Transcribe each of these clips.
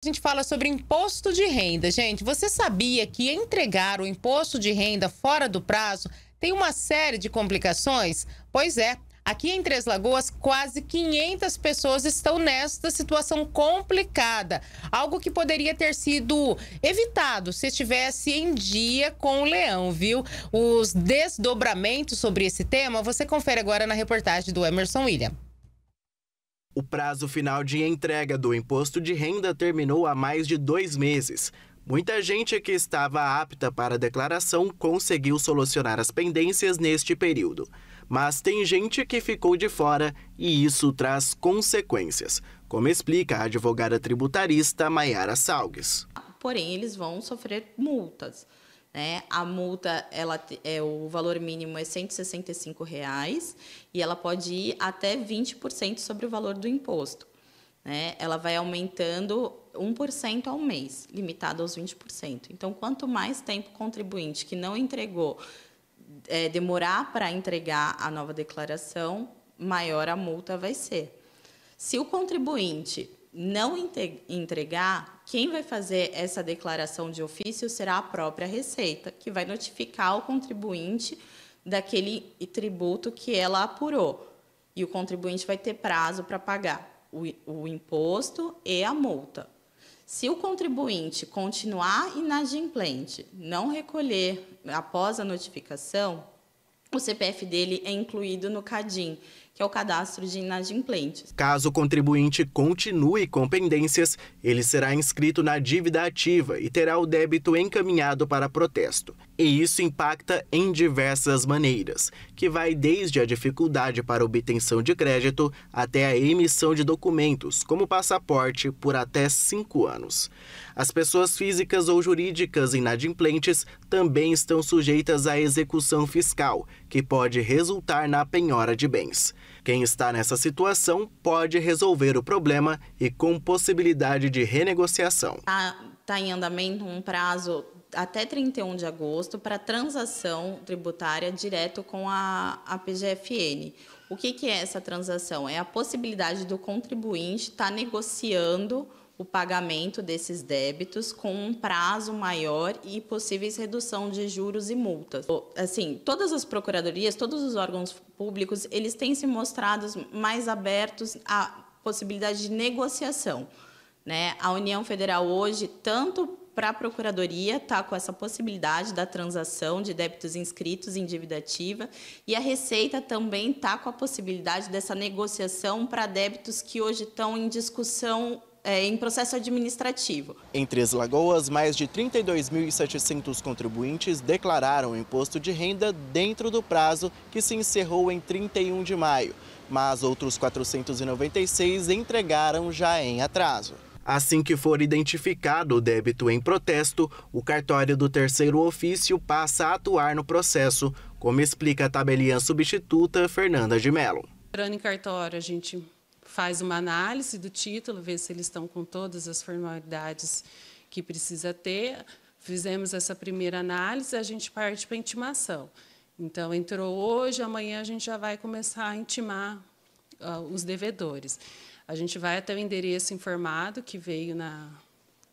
A gente fala sobre imposto de renda. Gente, você sabia que entregar o imposto de renda fora do prazo tem uma série de complicações? Pois é. Aqui em Três Lagoas, quase 500 pessoas estão nesta situação complicada. Algo que poderia ter sido evitado se estivesse em dia com o leão, viu? Os desdobramentos sobre esse tema você confere agora na reportagem do Emerson William. O prazo final de entrega do imposto de renda terminou há mais de dois meses. Muita gente que estava apta para a declaração conseguiu solucionar as pendências neste período. Mas tem gente que ficou de fora e isso traz consequências, como explica a advogada tributarista Mayara Salgues. Porém, eles vão sofrer multas. Né? A multa, ela é o valor mínimo é R$ 165 reais, e ela pode ir até 20% sobre o valor do imposto. Né? Ela vai aumentando 1% ao mês, limitado aos 20%. Então, quanto mais tempo o contribuinte que não entregou é, demorar para entregar a nova declaração, maior a multa vai ser. Se o contribuinte não entregar, quem vai fazer essa declaração de ofício será a própria Receita, que vai notificar o contribuinte daquele tributo que ela apurou. E o contribuinte vai ter prazo para pagar o, o imposto e a multa. Se o contribuinte continuar inadimplente, não recolher após a notificação, o CPF dele é incluído no CADIM, que é o cadastro de inadimplentes. Caso o contribuinte continue com pendências, ele será inscrito na dívida ativa e terá o débito encaminhado para protesto. E isso impacta em diversas maneiras, que vai desde a dificuldade para obtenção de crédito até a emissão de documentos, como passaporte, por até cinco anos. As pessoas físicas ou jurídicas inadimplentes também estão sujeitas à execução fiscal, que pode resultar na penhora de bens. Quem está nessa situação pode resolver o problema e com possibilidade de renegociação. Está tá em andamento um prazo até 31 de agosto para transação tributária direto com a, a PGFN. O que, que é essa transação? É a possibilidade do contribuinte estar tá negociando o pagamento desses débitos com um prazo maior e possíveis redução de juros e multas. Assim, todas as procuradorias, todos os órgãos públicos, eles têm se mostrado mais abertos à possibilidade de negociação. Né? A União Federal hoje, tanto para a Procuradoria, está com essa possibilidade da transação de débitos inscritos em dívida ativa, e a Receita também está com a possibilidade dessa negociação para débitos que hoje estão em discussão é, em processo administrativo. Em Três Lagoas, mais de 32.700 contribuintes declararam imposto de renda dentro do prazo que se encerrou em 31 de maio, mas outros 496 entregaram já em atraso. Assim que for identificado o débito em protesto, o cartório do terceiro ofício passa a atuar no processo, como explica a tabeliã substituta Fernanda de Mello. Entrando em cartório, a gente faz uma análise do título, vê se eles estão com todas as formalidades que precisa ter. Fizemos essa primeira análise, a gente parte para a intimação. Então, entrou hoje, amanhã a gente já vai começar a intimar uh, os devedores. A gente vai até o endereço informado que veio na,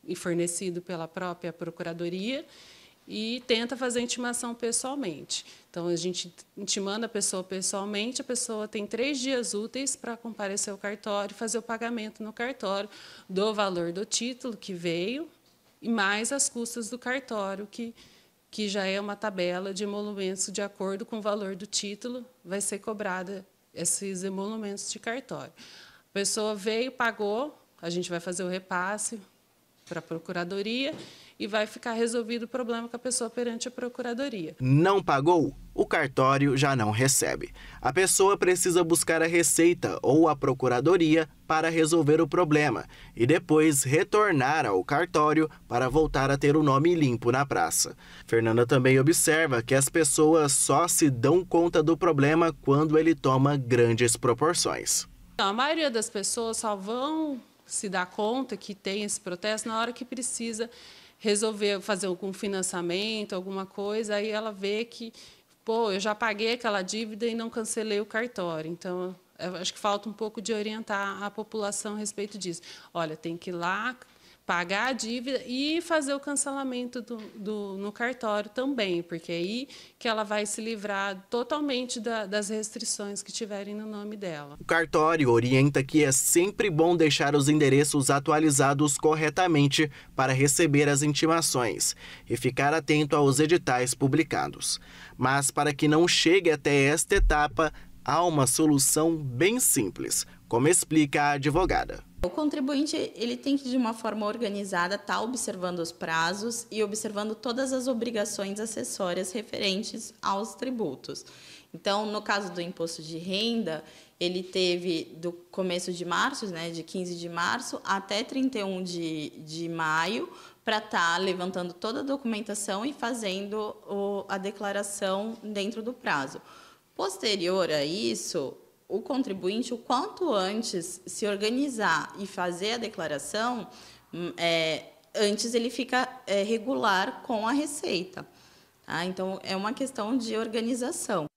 e fornecido pela própria Procuradoria, e tenta fazer a intimação pessoalmente. Então, a gente intimando a pessoa pessoalmente, a pessoa tem três dias úteis para comparecer ao cartório, fazer o pagamento no cartório do valor do título que veio e mais as custas do cartório, que, que já é uma tabela de emolumentos de acordo com o valor do título, vai ser cobrada esses emolumentos de cartório. A pessoa veio, pagou, a gente vai fazer o repasse para a procuradoria e vai ficar resolvido o problema com a pessoa perante a procuradoria. Não pagou? O cartório já não recebe. A pessoa precisa buscar a Receita ou a Procuradoria para resolver o problema e depois retornar ao cartório para voltar a ter o nome limpo na praça. Fernanda também observa que as pessoas só se dão conta do problema quando ele toma grandes proporções. Então, a maioria das pessoas só vão se dar conta que tem esse protesto na hora que precisa resolver fazer algum financiamento, alguma coisa, aí ela vê que, pô, eu já paguei aquela dívida e não cancelei o cartório. Então, acho que falta um pouco de orientar a população a respeito disso. Olha, tem que ir lá pagar a dívida e fazer o cancelamento do, do, no cartório também, porque é aí que ela vai se livrar totalmente da, das restrições que tiverem no nome dela. O cartório orienta que é sempre bom deixar os endereços atualizados corretamente para receber as intimações e ficar atento aos editais publicados. Mas para que não chegue até esta etapa, há uma solução bem simples, como explica a advogada. O contribuinte ele tem que de uma forma organizada estar tá observando os prazos e observando todas as obrigações acessórias referentes aos tributos. Então, no caso do imposto de renda, ele teve do começo de março, né, de 15 de março até 31 de, de maio, para estar tá levantando toda a documentação e fazendo o, a declaração dentro do prazo. Posterior a isso, o contribuinte, o quanto antes, se organizar e fazer a declaração, hum, é, antes ele fica é, regular com a receita. Tá? Então, é uma questão de organização.